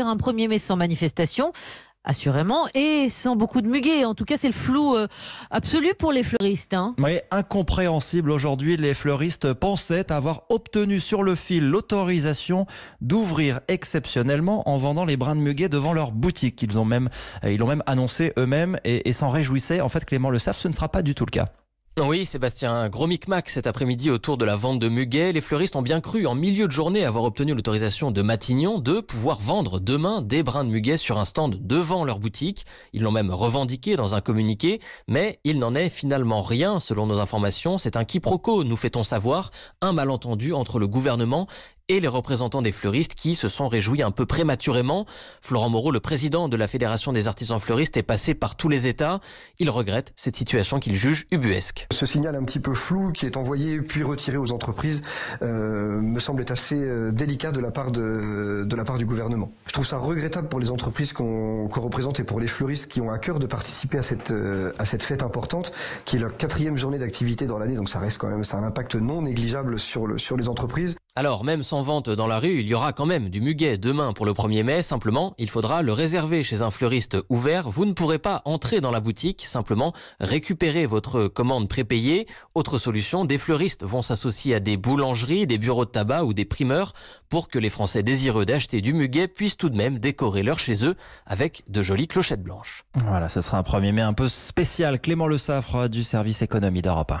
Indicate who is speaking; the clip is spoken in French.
Speaker 1: un 1er mai sans manifestation assurément, et sans beaucoup de muguet. En tout cas, c'est le flou euh, absolu pour les fleuristes. Hein. Oui, incompréhensible aujourd'hui. Les fleuristes pensaient avoir obtenu sur le fil l'autorisation d'ouvrir exceptionnellement en vendant les brins de muguet devant leur boutique. Ils ont même, euh, l'ont même annoncé eux-mêmes et, s'en réjouissaient. En fait, Clément le savent, ce ne sera pas du tout le cas.
Speaker 2: Oui, Sébastien, un gros micmac cet après-midi autour de la vente de muguet. Les fleuristes ont bien cru, en milieu de journée, avoir obtenu l'autorisation de Matignon de pouvoir vendre demain des brins de muguet sur un stand devant leur boutique. Ils l'ont même revendiqué dans un communiqué, mais il n'en est finalement rien, selon nos informations. C'est un quiproquo, nous fait-on savoir, un malentendu entre le gouvernement et les représentants des fleuristes qui se sont réjouis un peu prématurément. Florent Moreau, le président de la Fédération des artisans fleuristes, est passé par tous les États. Il regrette cette situation qu'il juge ubuesque.
Speaker 3: Ce signal un petit peu flou qui est envoyé puis retiré aux entreprises euh, me semble être assez euh, délicat de la part de, de, la part du gouvernement. Je trouve ça regrettable pour les entreprises qu'on représente et pour les fleuristes qui ont à cœur de participer à cette euh, à cette fête importante qui est leur quatrième journée d'activité dans l'année. Donc ça reste quand même ça a un impact non négligeable sur le sur les entreprises.
Speaker 2: Alors, même sans vente dans la rue, il y aura quand même du muguet demain pour le 1er mai. Simplement, il faudra le réserver chez un fleuriste ouvert. Vous ne pourrez pas entrer dans la boutique, simplement récupérer votre commande prépayée. Autre solution, des fleuristes vont s'associer à des boulangeries, des bureaux de tabac ou des primeurs pour que les Français désireux d'acheter du muguet puissent tout de même décorer leur chez eux avec de jolies clochettes blanches.
Speaker 1: Voilà, ce sera un 1er mai un peu spécial. Clément Le Saffre du service économie d'Europe